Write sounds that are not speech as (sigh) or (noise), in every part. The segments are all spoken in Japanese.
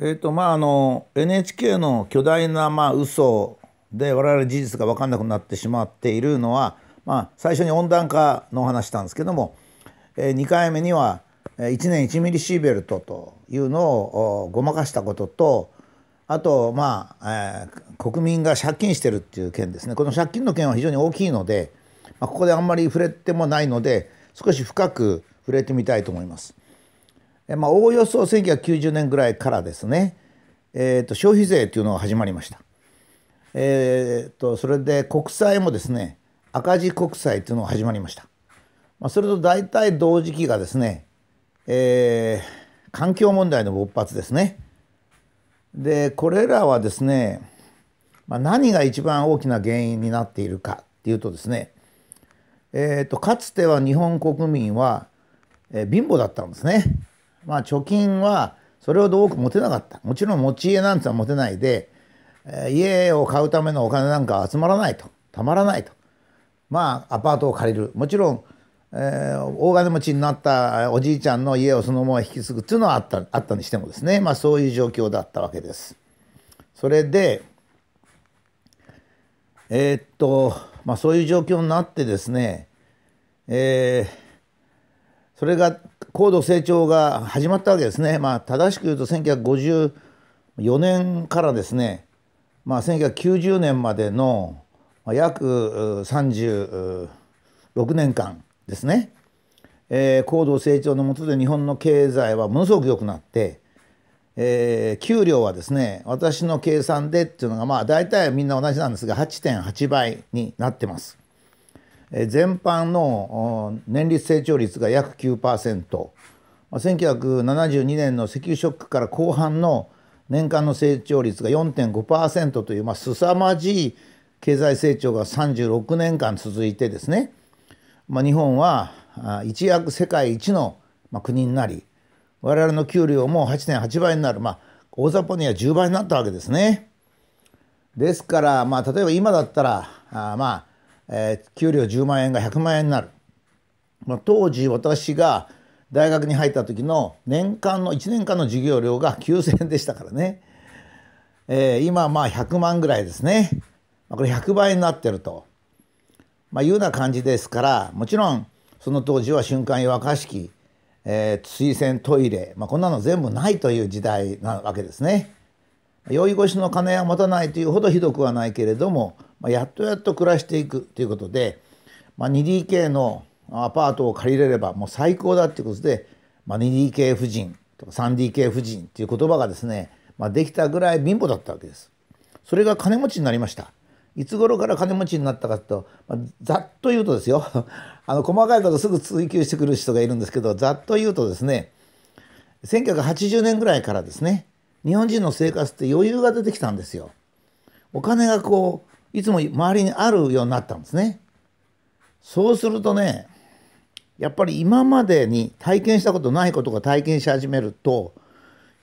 えーとまあ、あの NHK の巨大なまあ嘘で我々事実が分かんなくなってしまっているのは、まあ、最初に温暖化のお話したんですけども、えー、2回目には1年1ミリシーベルトというのをごまかしたこととあと、まあえー、国民が借金してるっていう件ですねこの借金の件は非常に大きいので、まあ、ここであんまり触れてもないので少し深く触れてみたいと思います。まあ、おおよそ1990年ぐらいからですね、えーと、消費税というのが始まりました。えーと、それで国債もですね赤字国債というのが始まりました。まあ、それと大体同時期がですね、えー、環境問題の勃発ですね。でこれらはですね、まあ、何が一番大きな原因になっているかっていうとですね、えーと、とかつては日本国民は、えー、貧乏だったんですね。まあ、貯金はそれほど多く持てなかったもちろん持ち家なんてのは持てないで、家を買うためのお金なんか集まらないとたまらないとまあアパートを借りるもちろん、えー、大金持ちになったおじいちゃんの家をそのまま引き継ぐっていうのはあったあったにしてもですね、まあ、そういう状況だったわけです。それでえー、っと、まあ、そういう状況になってですね、えー、それが高度成長が始まったわけですね、まあ、正しく言うと1954年からですね、まあ、1990年までの約36年間ですね、えー、高度成長の下で日本の経済はものすごく良くなって、えー、給料はですね私の計算でっていうのがまあ大体みんな同じなんですが8.8倍になってます。全般の年率成長率が約9%、1972年の石油ショックから後半の年間の成長率が4.5%という、まあ、凄まじい経済成長が36年間続いてですね、まあ、日本は一躍世界一の国になり我々の給料も8.8倍になる、まあ、大雑把には10倍になったわけですね。ですから、まあ、例えば今だったらあまあえー、給料10万円が100万円になる、まあ、当時私が大学に入った時の年間の1年間の授業料が9,000円でしたからね、えー、今まあ100万ぐらいですね、まあ、これ100倍になってると、まあ、いうような感じですからもちろんその当時は瞬間湯沸かし器、えー、水洗トイレ、まあ、こんなの全部ないという時代なわけですね。酔越しの金は持たないというほどひどくはないけれども、まあ、やっとやっと暮らしていくということで、まあ、2DK のアパートを借りれればもう最高だっていうことで、まあ、2DK 夫人とか 3DK 夫人っていう言葉がですね、まあ、できたぐらい貧乏だったわけです。それが金持ちになりました。いつ頃から金持ちになったかと、まあ、ざっと言うとですよ (laughs) あの細かいことすぐ追求してくる人がいるんですけどざっと言うとですね1980年ぐらいからですね日本人の生活って余裕が出てきたんですよ。お金がこういつも周りにあるようになったんですね。そうするとねやっぱり今までに体験したことないことが体験し始めると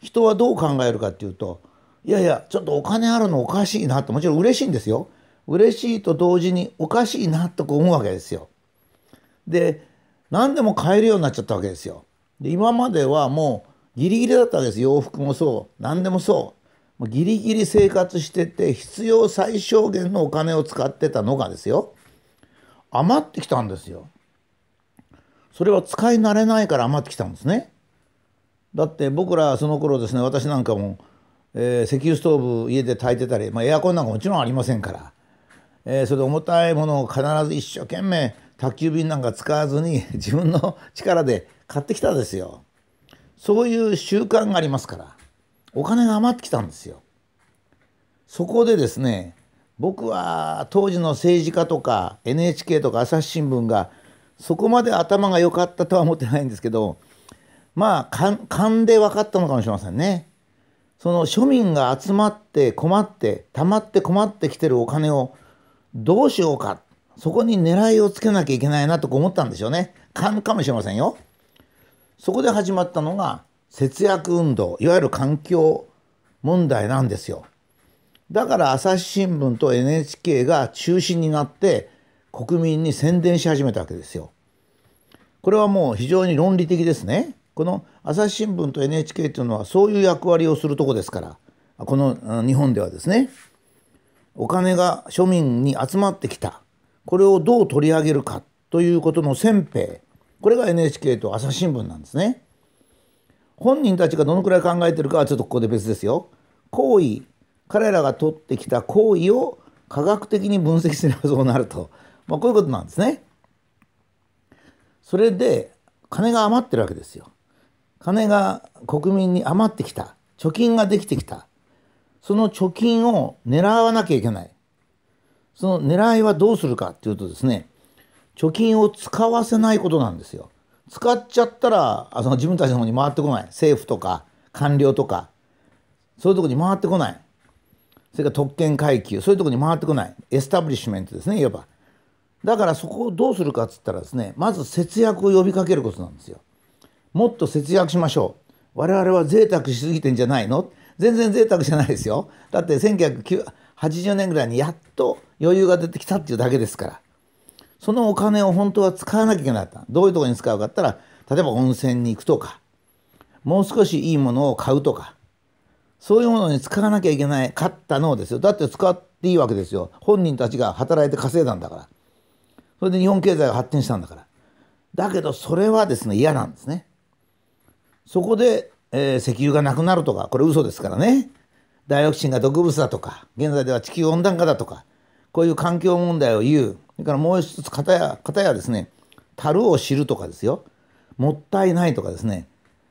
人はどう考えるかっていうといやいやちょっとお金あるのおかしいなってもちろん嬉しいんですよ。嬉しいと同時におかしいなと思うわけですよ。で何でも買えるようになっちゃったわけですよ。で今まではもうギリギリだったわけです洋服もそう何でもそうギリギリ生活してて必要最小限のお金を使ってたのがですよ余ってきたんですよそれは使い慣れないから余ってきたんですねだって僕らその頃ですね私なんかも、えー、石油ストーブ家で炊いてたり、まあ、エアコンなんかもちろんありませんから、えー、それで重たいものを必ず一生懸命宅急便なんか使わずに自分の力で買ってきたんですよ。そういう習慣がありますからお金が余ってきたんですよ。そこでですね僕は当時の政治家とか NHK とか朝日新聞がそこまで頭が良かったとは思ってないんですけどまあ勘で分かったのかもしれませんね。その庶民が集まって困ってたまって困ってきてるお金をどうしようかそこに狙いをつけなきゃいけないなとか思ったんでしょうね。勘かもしれませんよ。そこで始まったのが節約運動いわゆる環境問題なんですよだから朝日新聞と NHK が中心になって国民に宣伝し始めたわけですよこれはもう非常に論理的ですねこの朝日新聞と NHK というのはそういう役割をするとこですからこの日本ではですねお金が庶民に集まってきたこれをどう取り上げるかということの先兵これが NHK と朝日新聞なんですね。本人たちがどのくらい考えてるかはちょっとここで別ですよ。行為彼らが取ってきた行為を科学的に分析すればそうなると、まあ、こういうことなんですね。それで金が余ってるわけですよ。金が国民に余ってきた貯金ができてきたその貯金を狙わなきゃいけないその狙いはどうするかっていうとですね貯金を使わせないことなんですよ。使っちゃったらその自分たちの方に回ってこない政府とか官僚とかそういうとこに回ってこないそれから特権階級そういうとこに回ってこないエスタブリッシュメントですねいわばだからそこをどうするかっつったらですねまず節約を呼びかけることなんですよもっと節約しましょう我々は贅沢しすぎてんじゃないの全然贅沢じゃないですよだって1980年ぐらいにやっと余裕が出てきたっていうだけですからそのお金を本当は使わなきゃいけなかった。どういうところに使うかったら、例えば温泉に行くとか、もう少しいいものを買うとか、そういうものに使わなきゃいけない、買ったのですよ。だって使っていいわけですよ。本人たちが働いて稼いだんだから。それで日本経済が発展したんだから。だけどそれはですね、嫌なんですね。そこで、えー、石油がなくなるとか、これ嘘ですからね。ダイオキシンが毒物だとか、現在では地球温暖化だとか、こういう環境問題を言う。それからもう一つ型ややですね樽を知るとかですよもったいないとかですね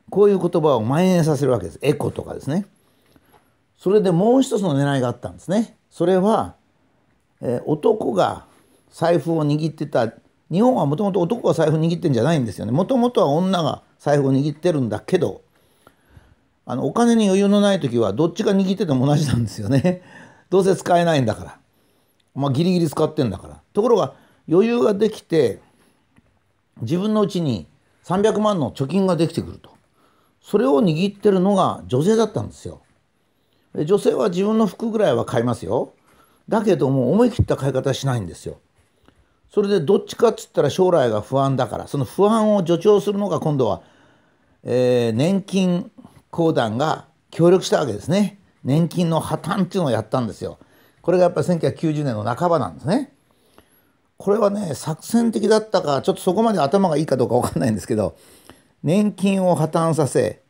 こういう言葉を蔓延させるわけですエコとかですねそれでもう一つの狙いがあったんですねそれは、えー、男が財布を握ってた日本はもともと男が財布握ってんじゃないんですよねもともとは女が財布を握ってるんだけどあのお金に余裕のない時はどっちが握ってても同じなんですよね (laughs) どうせ使えないんだからまあ、ギリギリ使ってんだからところが余裕ができて自分のうちに300万の貯金ができてくるとそれを握ってるのが女性だったんですよ女性は自分の服ぐらいは買いますよだけども思い切った買い方しないんですよそれでどっちかっつったら将来が不安だからその不安を助長するのが今度は、えー、年金公団が協力したわけですね年金の破綻っていうのをやったんですよこれがやっぱり1990年の半ばなんですね。これはね作戦的だったかちょっとそこまで頭がいいかどうか分かんないんですけど年金を破綻させ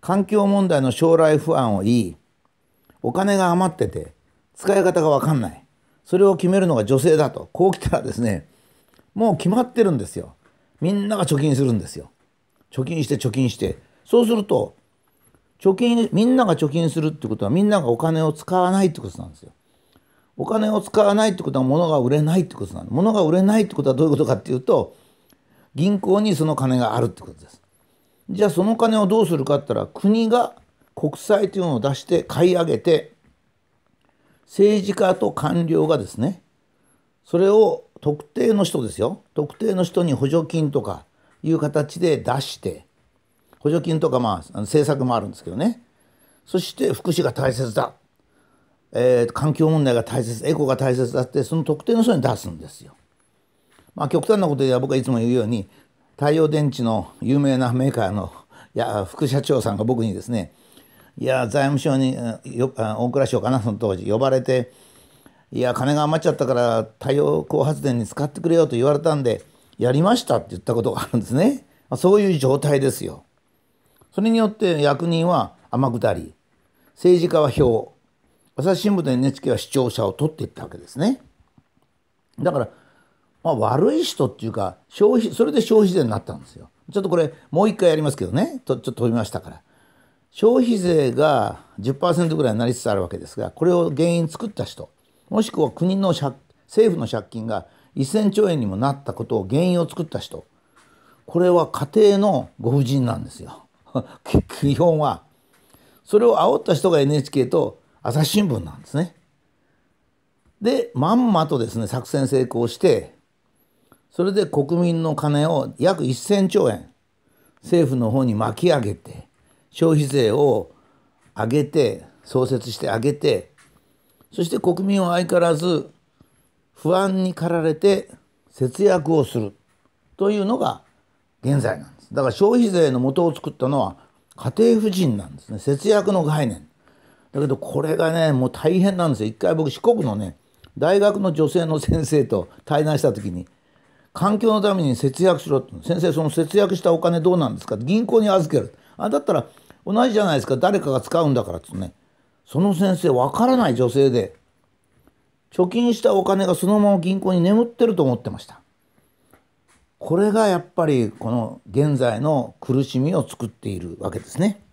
環境問題の将来不安を言いお金が余ってて使い方が分かんないそれを決めるのが女性だとこう来たらですねもう決まってるんですよみんなが貯金するんですよ貯金して貯金してそうすると貯金みんなが貯金するってことはみんながお金を使わないってことなんですよお金を使わないってことは物が売れないってことなの。物が売れないってことはどういうことかっていうと、銀行にその金があるってことです。じゃあその金をどうするかって言ったら、国が国債というのを出して買い上げて、政治家と官僚がですね、それを特定の人ですよ。特定の人に補助金とかいう形で出して、補助金とかまあ政策もあるんですけどね。そして福祉が大切だえー、環境問題が大切エコが大切だってその特定の人に出すんですよ。まあ、極端なことで僕はいつも言うように太陽電池の有名なメーカーのいや副社長さんが僕にですねいや財務省によ大蔵省かなその当時呼ばれていや金が余っちゃったから太陽光発電に使ってくれよと言われたんでやりましたって言ったことがあるんですねそういう状態ですよそれによって役人は天下り政治家は票朝日新聞と NHK は視聴者を取っていったわけですね。だから、まあ、悪い人っていうか消費それで消費税になったんですよ。ちょっとこれもう一回やりますけどねとちょっと飛びましたから。消費税が10%ぐらいになりつつあるわけですがこれを原因作った人もしくは国の政府の借金が1,000兆円にもなったことを原因を作った人これは家庭のご婦人なんですよ (laughs) 基本は。それを煽った人が NHK と朝日新聞なんですね。でまんまとですね作戦成功してそれで国民の金を約1,000兆円政府の方に巻き上げて消費税を上げて創設して上げてそして国民は相変わらず不安に駆られて節約をするというのが現在なんですだから消費税の元を作ったのは家庭婦人なんですね節約の概念だけどこれがねもう大変なんですよ一回僕四国のね大学の女性の先生と対談した時に環境のために節約しろって先生その節約したお金どうなんですか銀行に預けるあだったら同じじゃないですか誰かが使うんだからってねその先生わからない女性で貯金したお金がそのまま銀行に眠ってると思ってましたこれがやっぱりこの現在の苦しみを作っているわけですね。